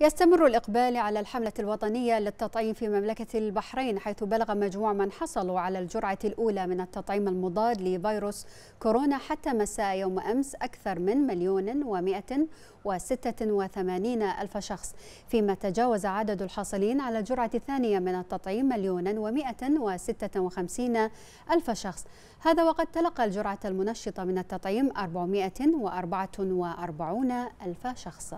يستمر الإقبال على الحملة الوطنية للتطعيم في مملكة البحرين حيث بلغ مجموع من حصلوا على الجرعة الأولى من التطعيم المضاد لفيروس كورونا حتى مساء يوم أمس أكثر من مليون ومائة وستة وثمانين ألف شخص فيما تجاوز عدد الحاصلين على الجرعة الثانية من التطعيم مليون ومائة وستة وخمسين ألف شخص هذا وقد تلقى الجرعة المنشطة من التطعيم أربعمائة وأربعة وأربعون ألف شخص